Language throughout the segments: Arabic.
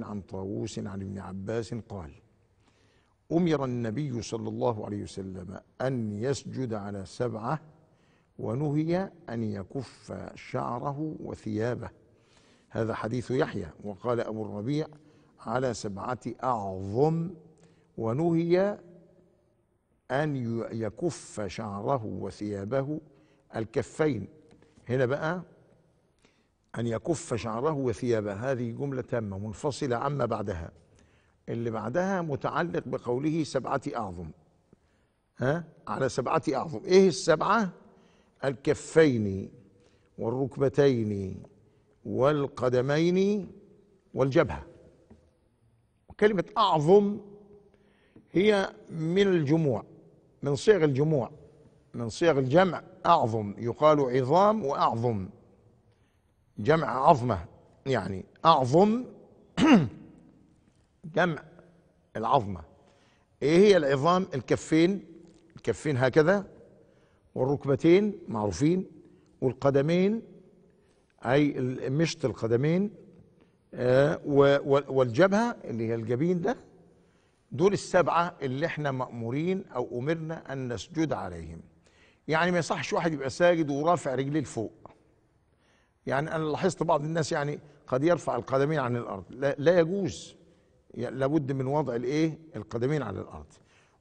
عن طاووس عن ابن عباس قال أمر النبي صلى الله عليه وسلم أن يسجد على سبعة ونهي أن يكف شعره وثيابه هذا حديث يحيى وقال أبو الربيع على سبعة أعظم ونهي أن يكف شعره وثيابه الكفين هنا بقى أن يكف شعره وثيابه هذه جملة تامة منفصلة عما بعدها اللي بعدها متعلق بقوله سبعة أعظم ها على سبعة أعظم إيه السبعة الكفين والركبتين والقدمين والجبهة كلمة أعظم هي من الجموع من صيغ الجموع من صيغ الجمع أعظم يقال عظام وأعظم جمع عظمة يعني أعظم جمع العظمة إيه هي العظام الكفين الكفين هكذا والركبتين معروفين والقدمين أي مشط القدمين آه، والجبهة اللي هي الجبين ده دول السبعة اللي احنا مأمورين أو أمرنا أن نسجد عليهم يعني ما يصحش واحد يبقى ساجد ورافع رجليه لفوق يعني انا لاحظت بعض الناس يعني قد يرفع القدمين عن الارض لا, لا يجوز لابد من وضع الايه القدمين على الارض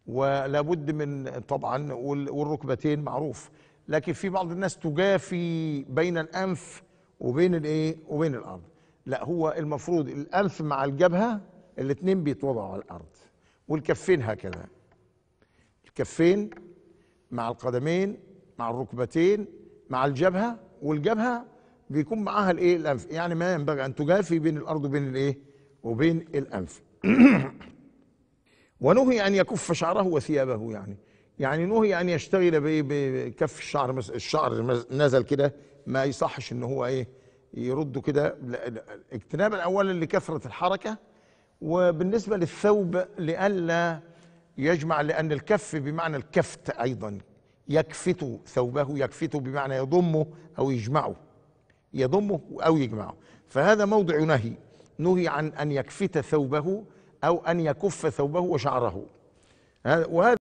ولابد من طبعا والركبتين معروف لكن في بعض الناس تجافي بين الانف وبين الايه وبين الارض لا هو المفروض الانف مع الجبهه الاثنين بيتوضعوا على الارض والكفين هكذا الكفين مع القدمين مع الركبتين مع الجبهه والجبهه بيكون معاها الايه الانف يعني ما ينبغي ان تجافي بين الارض وبين الايه وبين الانف ونهي ان يكف شعره وثيابه يعني يعني نهي ان يشتغل بكف الشعر الشعر نزل كده ما يصحش ان هو ايه يرده كده اجتنابا اولا لكثره الحركه وبالنسبه للثوب لئلا يجمع لان الكف بمعنى الكفت ايضا يكفت ثوبه يكفت بمعنى يضمه او يجمعه يضمه أو يجمعه فهذا موضع نهي نهي عن أن يكفت ثوبه أو أن يكف ثوبه وشعره وهذا